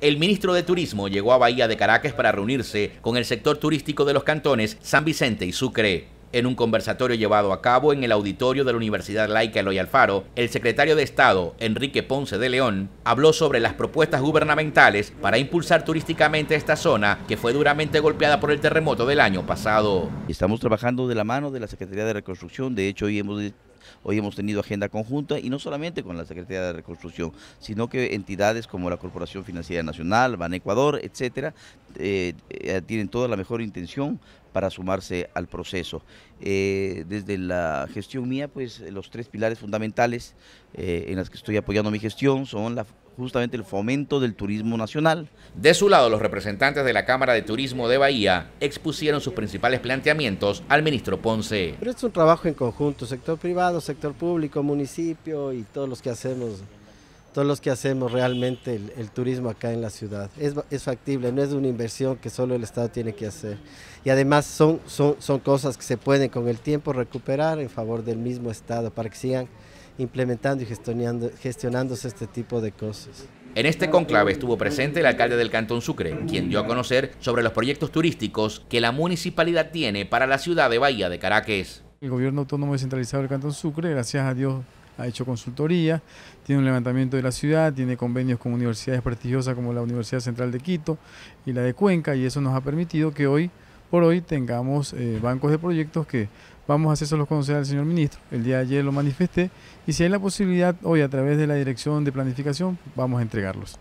El ministro de Turismo llegó a Bahía de Caracas para reunirse con el sector turístico de los cantones San Vicente y Sucre. En un conversatorio llevado a cabo en el auditorio de la Universidad Laica Eloy Alfaro, el secretario de Estado, Enrique Ponce de León, habló sobre las propuestas gubernamentales para impulsar turísticamente esta zona que fue duramente golpeada por el terremoto del año pasado. Estamos trabajando de la mano de la Secretaría de Reconstrucción, de hecho hoy hemos Hoy hemos tenido agenda conjunta y no solamente con la Secretaría de Reconstrucción, sino que entidades como la Corporación Financiera Nacional, Ban Ecuador, etcétera, eh, eh, tienen toda la mejor intención para sumarse al proceso. Eh, desde la gestión mía, pues los tres pilares fundamentales en las que estoy apoyando mi gestión son justamente el fomento del turismo nacional. De su lado, los representantes de la Cámara de Turismo de Bahía expusieron sus principales planteamientos al ministro Ponce. Pero es un trabajo en conjunto, sector privado, sector público, municipio y todos los que hacemos todos los que hacemos realmente el, turismo acá en la ciudad. Es, factible, no es una inversión que solo el Estado tiene que hacer. Y además son, son, son cosas que se pueden con el tiempo recuperar en favor del mismo Estado para que sigan implementando y gestionando, gestionándose este tipo de cosas. En este conclave estuvo presente el alcalde del Cantón Sucre, quien dio a conocer sobre los proyectos turísticos que la municipalidad tiene para la ciudad de Bahía de Caracas. El gobierno autónomo descentralizado del Cantón Sucre, gracias a Dios, ha hecho consultoría, tiene un levantamiento de la ciudad, tiene convenios con universidades prestigiosas como la Universidad Central de Quito y la de Cuenca, y eso nos ha permitido que hoy por hoy tengamos eh, bancos de proyectos que vamos a los conocer al señor ministro. El día de ayer lo manifesté y si hay la posibilidad hoy a través de la Dirección de Planificación, vamos a entregarlos.